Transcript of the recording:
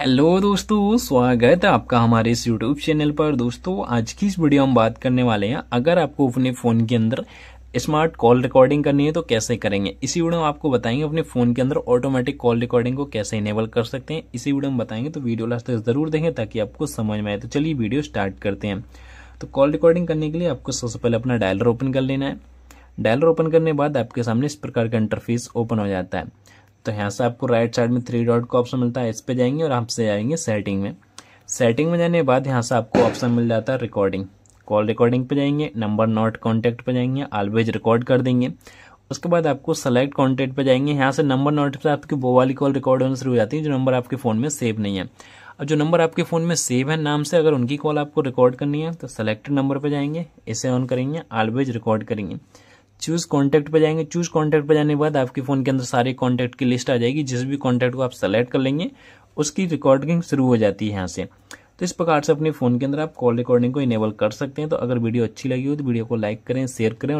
hello दोस्तों स्वागत है आपका हमारे इस यूट्यूब चैनल पर दोस्तों आज की इस वीडियो हम बात करने वाले हैं अगर आपको अपने फ़ोन के अंदर स्मार्ट कॉल रिकॉर्डिंग करनी है तो कैसे करेंगे इसी वीडियो में आपको बताएंगे अपने फ़ोन के अंदर ऑटोमेटिक कॉल रिकॉर्डिंग को कैसे इनेबल कर सकते हैं इसी वीडियो में बताएंगे तो वीडियो लास्ट तक ज़रूर देखें ताकि आपको समझ में आए तो चलिए वीडियो स्टार्ट करते हैं तो कॉल रिकॉर्डिंग करने के लिए आपको सबसे पहले अपना डायलर ओपन कर लेना है डायलर ओपन करने के बाद आपके सामने इस प्रकार का इंटरफेस ओपन हो जाता है तो यहाँ से आपको राइट साइड में थ्री डॉट का ऑप्शन मिलता है इस पर जाएंगे और आपसे जाएंगे सेटिंग में सेटिंग में जाने के बाद यहाँ से आपको ऑप्शन मिल जाता है रिकॉर्डिंग कॉल रिकॉर्डिंग पे जाएंगे नंबर नॉट कॉन्टैक्ट पे जाएंगे ऑलवेज रिकॉर्ड कर देंगे उसके बाद आपको सेलेक्ट कॉन्टैक्ट पे जाएंगे यहाँ से नंबर नॉट पर आपकी वो वाली कॉल रिकॉर्ड होने शुरू हो जाती है जो नंबर आपके फ़ोन में सेव नहीं है और जो नंबर आपके फ़ोन में सेव है नाम से अगर उनकी कॉल आपको रिकॉर्ड करनी है तो सेलेक्टेड नंबर पर जाएंगे इसे ऑन करेंगे ऑलवेज रिकॉर्ड करेंगे चूज कॉन्टैक्ट पर जाएंगे चूज कॉन्टैक्ट पर जाने के बाद आपके फ़ोन के अंदर सारे कॉन्टैक्ट की लिस्ट आ जाएगी जिस भी कॉन्टैक्ट को आप सेलेक्ट कर लेंगे उसकी रिकॉर्डिंग शुरू हो जाती है यहाँ से तो इस प्रकार से अपने फ़ोन के अंदर आप कॉल रिकॉर्डिंग को इनेबल कर सकते हैं तो अगर वीडियो अच्छी लगी हो तो वीडियो को लाइक करें शेयर करें